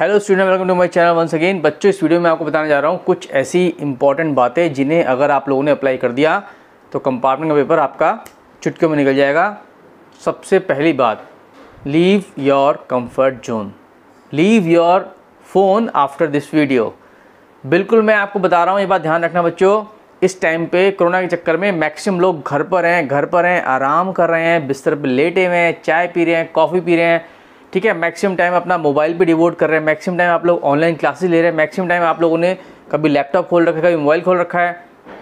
hello student welcome to my channel once again बच्चों इस video में आपको बताने जा रहा हूँ कुछ ऐसी इंपॉर्टेंट बातें जिन्हें अगर आप लोगों ने अप्लाई कर दिया तो कंपार्टमेंट का पेपर आपका चुटके में निकल जाएगा सबसे पहली बात leave your comfort zone leave your phone after this video बिल्कुल मैं आपको बता रहा हूँ ये बात ध्यान रखना बच्चों इस टाइम पे कोरोना के चक्कर में मैक्सिमम लोग घर पर हैं घर पर हैं आराम कर रहे हैं बिस्तर पर लेटे हुए हैं चाय पी रहे हैं कॉफ़ी पी रहे हैं ठीक है मैक्सिमम टाइम अपना मोबाइल पे डिवोट कर रहे हैं मैक्सिमम टाइम आप लोग ऑनलाइन क्लासेस ले रहे हैं मैक्सिमम टाइम आप लोगों ने कभी लैपटॉप खोल रखा है कभी मोबाइल खोल रखा है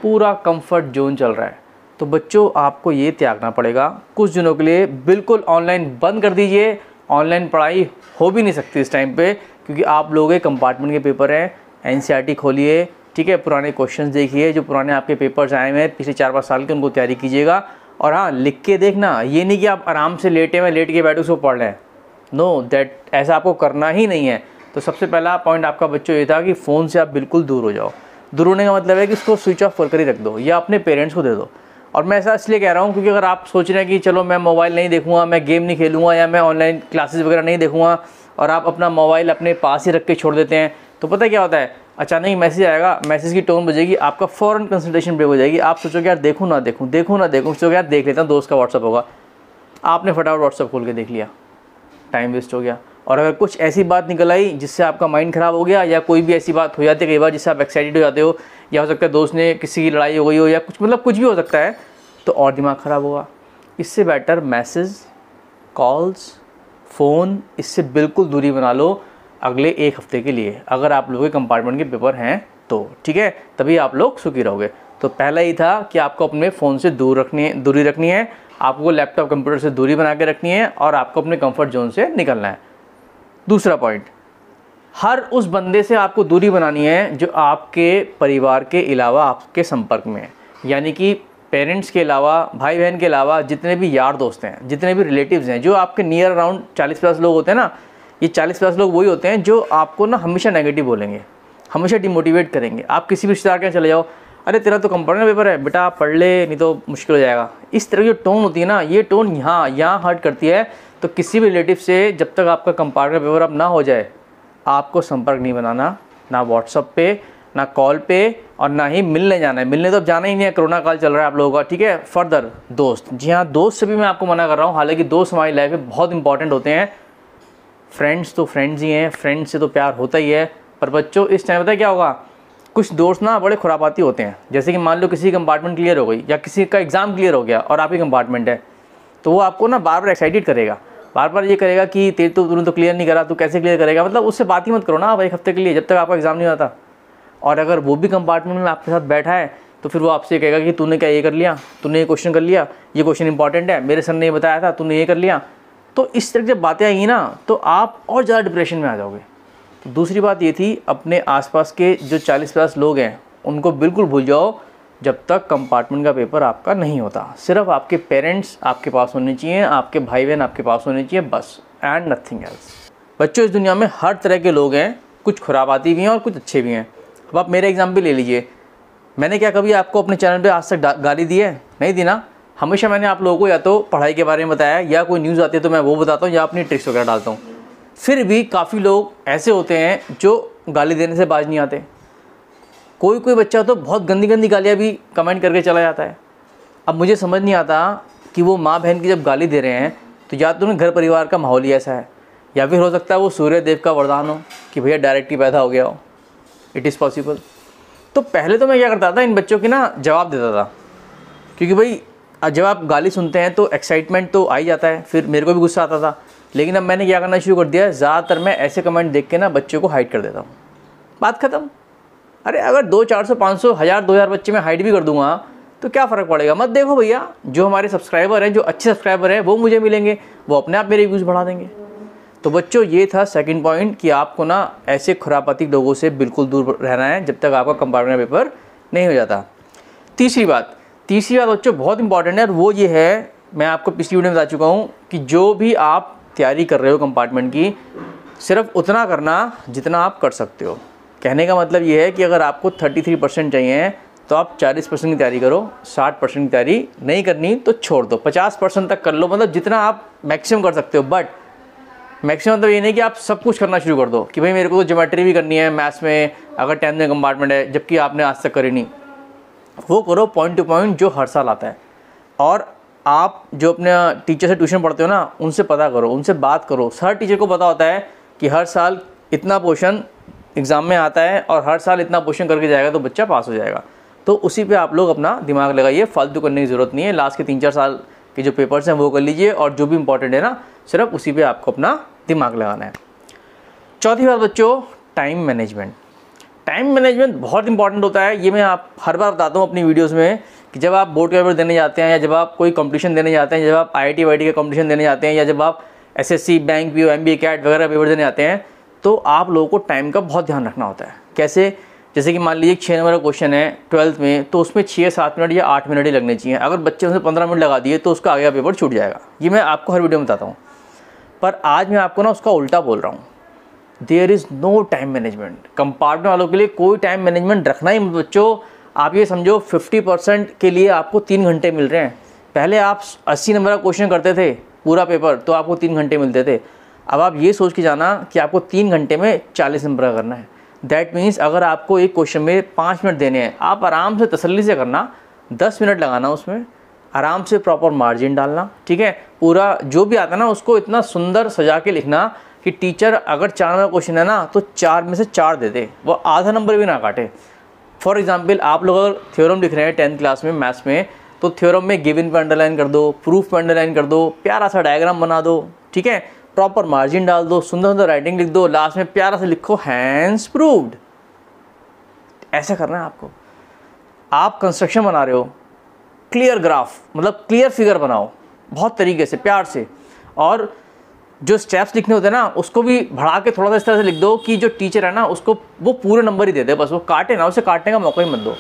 पूरा कंफर्ट जोन चल रहा है तो बच्चों आपको ये त्यागना पड़ेगा कुछ दिनों के लिए बिल्कुल ऑनलाइन बंद कर दीजिए ऑनलाइन पढ़ाई हो भी नहीं सकती इस टाइम पर क्योंकि आप लोग कंपार्टमेंट के पेपर हैं एन e खोलिए ठीक है पुराने क्वेश्चन देखिए जो पुराने आपके पेपर्स आए हुए हैं पिछले चार पाँच साल के उनको तैयारी कीजिएगा और हाँ लिख के देखना ये नहीं कि आप आराम से लेटे में लेट के बैठे उसको पढ़ लें नो दैट ऐसा आपको करना ही नहीं है तो सबसे पहला पॉइंट आपका बच्चों ये था कि फ़ोन से आप बिल्कुल दूर हो जाओ दूर होने का मतलब है कि इसको स्विच ऑफ कर ही रख दो या अपने पेरेंट्स को दे दो और मैं ऐसा इसलिए कह रहा हूँ क्योंकि अगर आप सोच रहे हैं कि चलो मैं मोबाइल नहीं देखूँगा मैं गेम नहीं खेलूँगा या मैं ऑनलाइन क्लासेस वगैरह नहीं देखूँगा और आप अपना मोबाइल अपने पास ही रख के छोड़ देते हैं तो पता क्या होता है अचानक ही मैसेज आएगा मैसेज की टोन बजेगी आपका फ़ौरन कंसल्टेशन ब्रेक हो जाएगी आप सोचोगे यार देखूँ ना देखूँ देखूँ ना देखूँ सोचोगे यार देख लेता हूँ दोस्त का व्हाट्सअप होगा आपने फटाफट व्हाट्सअप खोल के देख लिया टाइम वेस्ट हो गया और अगर कुछ ऐसी बात निकल आई जिससे आपका माइंड ख़राब हो गया या कोई भी ऐसी बात हो जाती है कई बार जिससे आप एक्साइटेड हो जाते हो या हो सकता है दोस्त ने किसी की लड़ाई हो गई हो या कुछ मतलब कुछ भी हो सकता है तो और दिमाग ख़राब होगा इससे बेटर मैसेज कॉल्स फ़ोन इससे बिल्कुल दूरी बना लो अगले एक हफ्ते के लिए अगर आप लोगों के कंपार्टमेंट के पेपर हैं तो ठीक है तभी आप लोग सुखी रहोगे तो पहला ही था कि आपको अपने फ़ोन से दूर रखनी दूरी रखनी है आपको लैपटॉप कंप्यूटर से दूरी बना के रखनी है और आपको अपने कंफर्ट जोन से निकलना है दूसरा पॉइंट हर उस बंदे से आपको दूरी बनानी है जो आपके परिवार के अलावा आपके संपर्क में है यानी कि पेरेंट्स के अलावा भाई बहन के अलावा जितने भी यार दोस्त हैं जितने भी रिलेटिव्स हैं जो आपके नियर अराउंड चालीस प्लस लोग होते हैं ना ये चालीस प्लस लोग वही होते हैं जो आपको ना हमेशा नेगेटिव बोलेंगे हमेशा डिमोटिवेट करेंगे आप किसी भी रिश्तेदार के चले जाओ अरे तेरा तो का पेपर है बेटा पढ़ ले नहीं तो मुश्किल हो जाएगा इस तरह की जो टोन होती है ना ये टोन यहाँ यहाँ हर्ट करती है तो किसी भी रिलेटिव से जब तक आपका का पेपर अब ना हो जाए आपको संपर्क नहीं बनाना ना व्हाट्सअप पे ना कॉल पे और ना ही मिलने जाना है मिलने तो अब जाना ही नहीं है कोरोना काल चल रहा है आप लोगों का ठीक है फर्दर दोस्त जी हाँ दोस्त से भी मैं आपको मना कर रहा हूँ हालांकि दोस्त हमारी लाइफ में बहुत इंपॉर्टेंट होते हैं फ्रेंड्स तो फ्रेंड्स ही हैं फ्रेंड्स से तो प्यार होता ही है पर बच्चों इस टाइम पता क्या होगा कुछ दोस्त ना बड़े खुरापाती होते हैं जैसे कि मान लो किसी की कंपार्टमेंट क्लियर हो गई या किसी का एग्ज़ाम क्लियर हो गया और आपकी कंपार्टमेंट है तो वो आपको ना बार बार एक्साइटेड करेगा बार बार ये करेगा कि तेरे तो तुरंत तो क्लियर नहीं करा तू कैसे क्लियर करेगा मतलब उससे बात ही मत करो ना आप एक हफ्ते के लिए जब तक आपका एग्ज़ाम नहीं आता और अगर वो भी कंपार्टमेंट में आपके साथ बैठा है तो फिर वो आपसे कहेगा कि तूने क्या ये कर लिया तूने ये क्वेश्चन कर लिया ये क्वेश्चन इंपॉर्टेंट है मेरे सर ने ये बताया था तूने ये कर लिया तो इस तरह की जब बातें आएंगी ना तो आप और ज़्यादा डिप्रेशन में आ जाओगे दूसरी बात ये थी अपने आसपास के जो चालीस पचास लोग हैं उनको बिल्कुल भूल जाओ जब तक कंपार्टमेंट का पेपर आपका नहीं होता सिर्फ आपके पेरेंट्स आपके पास होने चाहिए आपके भाई बहन आपके पास होने चाहिए बस एंड नथिंग एल्स बच्चों इस दुनिया में हर तरह के लोग हैं कुछ खुराबाती भी हैं और कुछ अच्छे भी हैं अब आप मेरे एग्जाम्पल ले लीजिए मैंने क्या कभी आपको अपने चैनल पर आज तक गाली दी है नहीं दी ना हमेशा मैंने आप लोगों को या तो पढ़ाई के बारे में बताया या कोई न्यूज़ आती है तो मैं वो बताता हूँ या अपनी ट्रिक्स वगैरह डालता हूँ फिर भी काफ़ी लोग ऐसे होते हैं जो गाली देने से बाज नहीं आते कोई कोई बच्चा तो बहुत गंदी गंदी गालियाँ भी कमेंट करके चला जाता है अब मुझे समझ नहीं आता कि वो माँ बहन की जब गाली दे रहे हैं तो या तो उन्हें घर परिवार का माहौल ही ऐसा है या फिर हो सकता है वो सूर्य देव का वरदान हो कि भैया डायरेक्ट ही पैदा हो गया हो इट इज़ पॉसिबल तो पहले तो मैं क्या करता था इन बच्चों की ना जवाब देता था क्योंकि भाई जब आप गाली सुनते हैं तो एक्साइटमेंट तो आ ही जाता है फिर मेरे को भी गुस्सा आता था लेकिन अब मैंने क्या करना शुरू कर दिया है ज़्यादातर मैं ऐसे कमेंट देख के ना बच्चों को हाइड कर देता हूँ बात ख़त्म अरे अगर दो चार सौ पाँच सौ हज़ार दो हज़ार बच्चे मैं हाइड भी कर दूंगा तो क्या फ़र्क पड़ेगा मत देखो भैया जो हमारे सब्सक्राइबर हैं जो अच्छे सब्सक्राइबर हैं वो मुझे मिलेंगे वो अपने आप मेरे व्यूज़ बढ़ा देंगे तो बच्चों ये था सेकंड पॉइंट कि आपको ना ऐसे खुरापाती लोगों से बिल्कुल दूर रहना है जब तक आपका कंपार्टमेंट पेपर नहीं हो जाता तीसरी बात तीसरी बात बच्चों बहुत इंपॉर्टेंट है और वो ये है मैं आपको पिछली वीडियो में बता चुका हूँ कि जो भी आप तैयारी कर रहे हो कंपार्टमेंट की सिर्फ उतना करना जितना आप कर सकते हो कहने का मतलब ये है कि अगर आपको 33 परसेंट चाहिए तो आप 40 परसेंट की तैयारी करो 60 परसेंट की तैयारी नहीं करनी तो छोड़ दो 50 परसेंट तक कर लो मतलब जितना आप मैक्सिमम कर सकते हो बट मैक्सिमम मतलब ये नहीं कि आप सब कुछ करना शुरू कर दो कि भाई मेरे को तो ज्योमेट्री भी करनी है मैथ्स में अगर टेंथ में कंपार्टमेंट है जबकि आपने आज तक करी नहीं वो करो पॉइंट टू पॉइंट जो हर साल आता है और आप जो अपने टीचर से ट्यूशन पढ़ते हो ना उनसे पता करो उनसे बात करो हर टीचर को पता होता है कि हर साल इतना पोर्शन एग्ज़ाम में आता है और हर साल इतना पोर्शन करके जाएगा तो बच्चा पास हो जाएगा तो उसी पे आप लोग अपना दिमाग लगाइए फालतू करने की ज़रूरत नहीं है लास्ट के तीन चार साल के जो पेपर्स हैं वो कर लीजिए और जो भी इंपॉर्टेंट है ना सिर्फ उसी पर आपको अपना दिमाग लगाना है चौथी बात बच्चों टाइम मैनेजमेंट टाइम मैनेजमेंट बहुत इंपॉर्टेंट होता है ये मैं आप हर बार बताता हूँ अपनी वीडियोज़ में कि जब आप बोर्ड पेपर देने जाते हैं या जब आप कोई कंपटीशन देने जाते हैं जब आप आई आई टी का कंपटीशन देने जाते हैं या जब आप S S C bank view M B CAT वगैरह पेपर देने जाते हैं तो आप लोगों को टाइम का बहुत ध्यान रखना होता है कैसे जैसे कि मान लीजिए छः नंबर का क्वेश्चन है ट्वेल्थ में तो उसमें छः सात मिनट या आठ मिनट ही लगने चाहिए अगर बच्चे उसमें पंद्रह मिनट लगा दिए तो उसका आगे का पेपर छूट जाएगा ये मैं आपको हर वीडियो में बताता हूँ पर आज मैं आपको ना उसका उल्टा बोल रहा हूँ there is no time management compartment वालों के लिए कोई टाइम मैनेजमेंट रखना ही बच्चों आप ये समझो 50 परसेंट के लिए आपको तीन घंटे मिल रहे हैं पहले आप 80 नंबर का क्वेश्चन करते थे पूरा पेपर तो आपको तीन घंटे मिलते थे अब आप ये सोच के जाना कि आपको तीन घंटे में चालीस नंबर का करना है दैट मीन्स अगर आपको एक क्वेश्चन में पाँच मिनट देने हैं आप आराम से तसल्ली से करना दस मिनट लगाना उसमें आराम से प्रॉपर मार्जिन डालना ठीक है पूरा जो भी आता ना उसको इतना सुंदर सजा के लिखना कि टीचर अगर चार नंबर क्वेश्चन है ना तो चार में से चार दे दे वो आधा नंबर भी ना काटे फॉर एग्जाम्पल आप लोग अगर थ्योरम लिख रहे हैं टेंथ क्लास में मैथ्स में तो थ्योरम में इन पर अंडरलाइन कर दो प्रूफ पर अंडरलाइन कर दो प्यारा सा डायग्राम बना दो ठीक है प्रॉपर मार्जिन डाल दो सुंदर सुंदर राइटिंग लिख दो लास्ट में प्यारा सा लिखो हैंड्स प्रूव्ड ऐसा करना है आपको आप कंस्ट्रक्शन बना रहे हो क्लियर ग्राफ मतलब क्लियर फिगर बनाओ बहुत तरीके से प्यार से और जो स्टेप्स लिखने होते हैं ना उसको भी बढ़ा के थोड़ा सा इस तरह से लिख दो कि जो टीचर है ना उसको वो पूरे नंबर ही दे दे बस वो काटे ना उसे काटने का मौका ही मत दो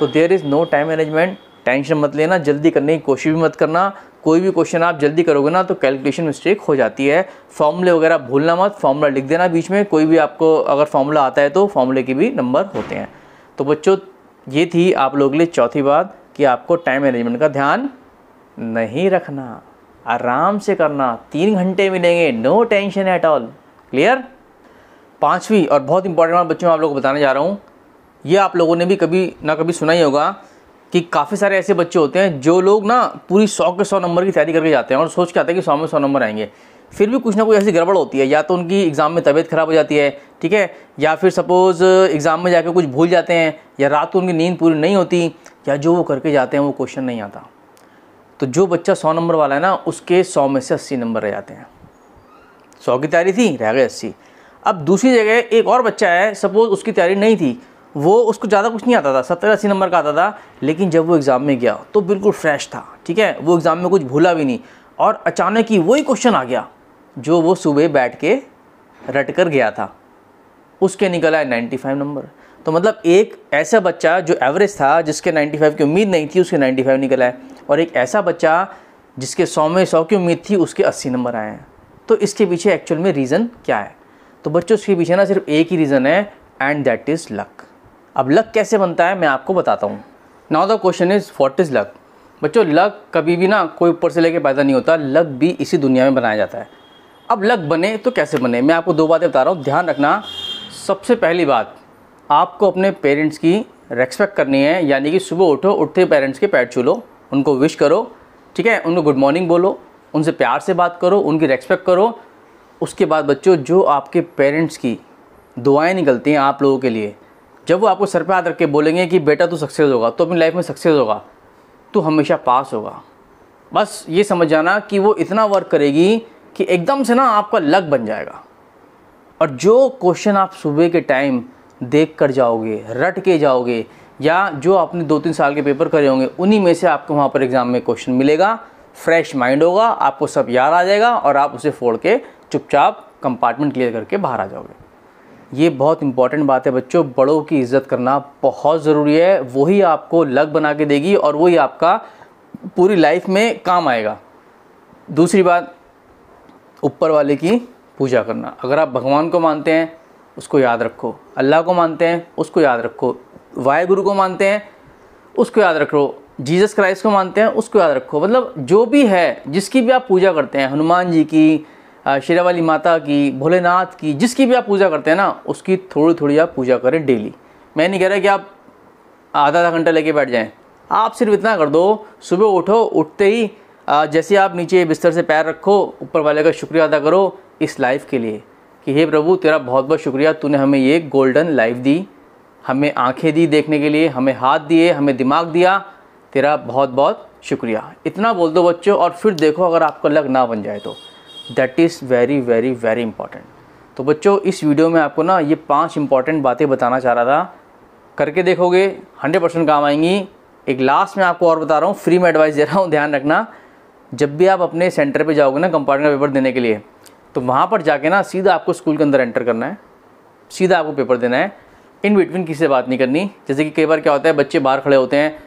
तो there is no time management tension मत लेना जल्दी करने की कोशिश भी मत करना कोई भी क्वेश्चन आप जल्दी करोगे ना तो कैलकुलेशन मिस्टेक हो जाती है फॉर्मूले वगैरह भूलना मत फॉर्मूला लिख देना बीच में कोई भी आपको अगर फॉर्मूला आता है तो फॉर्मूले के भी नंबर होते हैं तो बच्चों ये थी आप लोगों के लिए चौथी बात कि आपको टाइम मैनेजमेंट का ध्यान नहीं रखना आराम से करना तीन घंटे मिलेंगे no tension at all clear पाँचवीं और बहुत इंपॉर्टेंट बात बच्चों आप लोगों को बताने जा रहा हूँ ये आप लोगों ने भी कभी ना कभी सुना ही होगा कि काफ़ी सारे ऐसे बच्चे होते हैं जो लोग ना पूरी सौ के सौ नंबर की तैयारी करके जाते हैं और सोच के आते हैं कि सौ में सौ नंबर आएंगे फिर भी कुछ ना कुछ ऐसी गड़बड़ होती है या तो उनकी एग्ज़ाम में तबीयत ख़राब हो जाती है ठीक है या फिर सपोज़ एग्ज़ाम में जाकर कुछ भूल जाते हैं या रात को उनकी नींद पूरी नहीं होती या जो वो करके जाते हैं वो क्वेश्चन नहीं आता तो जो बच्चा सौ नंबर वाला है ना उसके सौ में से अस्सी नंबर रह जाते हैं सौ की तैयारी थी रह गए अस्सी अब दूसरी जगह एक और बच्चा है सपोज़ उसकी तैयारी नहीं थी वो उसको ज़्यादा कुछ नहीं आता था सत्तर अस्सी नंबर का आता था लेकिन जब वो एग्ज़ाम में गया तो बिल्कुल फ्रेश था ठीक है वो एग्ज़ाम में कुछ भूला भी नहीं और अचानक ही वही क्वेश्चन आ गया जो वो सुबह बैठ के रट कर गया था उसके निकला है नाइन्टी फाइव नंबर तो मतलब एक ऐसा बच्चा जो एवरेज था जिसके नाइन्टी फाइव की उम्मीद नहीं थी उसके नाइन्टी फाइव निकला है और एक ऐसा बच्चा जिसके सौ में सौ की उम्मीद थी उसके अस्सी नंबर आए हैं तो इसके पीछे एक्चुअल में रीज़न क्या है तो बच्चों इसके पीछे ना सिर्फ एक ही रीज़न है एंड दैट इज़ लक अब लक कैसे बनता है मैं आपको बताता हूँ now the question is what is luck बच्चों लक कभी भी ना कोई ऊपर से लेके पैदा नहीं होता लक भी इसी दुनिया में बनाया जाता है अब लक बने तो कैसे बने मैं आपको दो बातें बता रहा हूँ ध्यान रखना सबसे पहली बात आपको अपने पेरेंट्स की रेस्पेक्ट करनी है यानी कि सुबह उठो उठते पेरेंट्स के पैर छू लो उनको विश करो ठीक है उनको गुड मॉर्निंग बोलो उनसे प्यार से बात करो उनकी रेस्पेक्ट करो उसके बाद बच्चों जो आपके पेरेंट्स की दुआएं निकलती हैं आप लोगों के लिए जब वो आपको सर पर हाथ रख के बोलेंगे कि बेटा तू सक्सेस होगा तो अपनी लाइफ में सक्सेस होगा तो हमेशा पास होगा बस ये समझ जाना कि वो इतना वर्क करेगी कि एकदम से ना आपका लक बन जाएगा और जो क्वेश्चन आप सुबह के टाइम देख कर जाओगे रट के जाओगे या जो आपने दो तीन साल के पेपर करे होंगे उन्हीं में से आपको वहाँ पर एग्ज़ाम में क्वेश्चन मिलेगा फ्रेश माइंड होगा आपको सब याद आ जाएगा और आप उसे फोड़ के चुपचाप कंपार्टमेंट क्लियर करके बाहर आ जाओगे ये बहुत इंपॉर्टेंट बात है बच्चों बड़ों की इज्जत करना बहुत ज़रूरी है वही आपको लग बना के देगी और वही आपका पूरी लाइफ में काम आएगा दूसरी बात ऊपर वाले की पूजा करना अगर आप भगवान को मानते हैं उसको याद रखो अल्लाह को मानते हैं उसको याद रखो वाहेगुरु को मानते हैं उसको याद रखो जीसस क्राइस्ट को मानते हैं उसको याद रखो मतलब जो भी है जिसकी भी आप पूजा करते हैं हनुमान जी की शेरा वाली माता की भोलेनाथ की जिसकी भी आप पूजा करते हैं ना उसकी थोड़ी थोड़ी आप पूजा करें डेली मैं नहीं कह रहा कि आप आधा आधा घंटा लेके बैठ जाएं आप सिर्फ इतना कर दो सुबह उठो उठते ही जैसे आप नीचे बिस्तर से पैर रखो ऊपर वाले का शुक्रिया अदा करो इस लाइफ के लिए कि हे प्रभु तेरा बहुत बहुत शुक्रिया तूने हमें ये गोल्डन लाइफ दी हमें आंखें दी देखने के लिए हमें हाथ दिए हमें दिमाग दिया तेरा बहुत बहुत शुक्रिया इतना बोल दो बच्चों और फिर देखो अगर आपका लग ना बन जाए तो that is very very very important तो बच्चों इस वीडियो में आपको ना ये पांच इंपॉर्टेंट बातें बताना चाह रहा था करके देखोगे हंड्रेड परसेंट काम आएंगी एक लास्ट में आपको और बता रहा हूँ फ्री में एडवाइस दे रहा हूँ ध्यान रखना जब भी आप अपने सेंटर पे जाओगे ना कंपार्टमेंट का पेपर देने के लिए तो वहाँ पर जाके ना सीधा आपको स्कूल के अंदर एंटर करना है सीधा आपको पेपर देना है इन बिटवीन किसी से बात नहीं करनी जैसे कि कई बार क्या होता है बच्चे बाहर खड़े होते हैं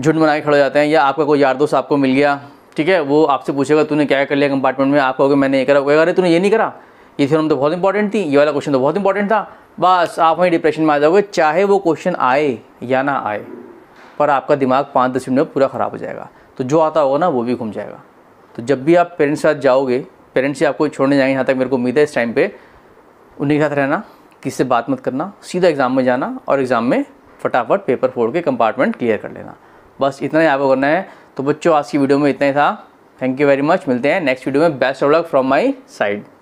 झुंड बना के खड़े हो जाते हैं या आपका कोई यार दोस्त आपको मिल गया ठीक है वो आपसे पूछेगा तूने क्या कर लिया कंपार्टमेंट में आप कहोगे मैंने ये करा वो अरे तूने ये नहीं करा ये थी तो बहुत इंपॉर्टेंट थी ये वाला क्वेश्चन तो बहुत इंपॉर्टेंट था बस आप वहीं डिप्रेशन में आ जाओगे चाहे वो क्वेश्चन आए या ना आए पर आपका दिमाग पाँच दस मिनट में पूरा ख़राब हो जाएगा तो जो आता होगा ना वो भी घूम जाएगा तो जब भी आप पेरेंट्स के साथ जाओगे पेरेंट्स ही आपको छोड़ने जाएंगे यहाँ तक मेरे को उम्मीद है इस टाइम पर उन्हीं के साथ रहना किससे बात मत करना सीधा एग्ज़ाम में जाना और एग्ज़ाम में फटाफट पेपर फोड़ के कंपार्टमेंट क्लियर कर लेना बस इतना ही आपको करना है तो बच्चों आज की वीडियो में इतना ही था थैंक यू वेरी मच मिलते हैं नेक्स्ट वीडियो में best of luck from my side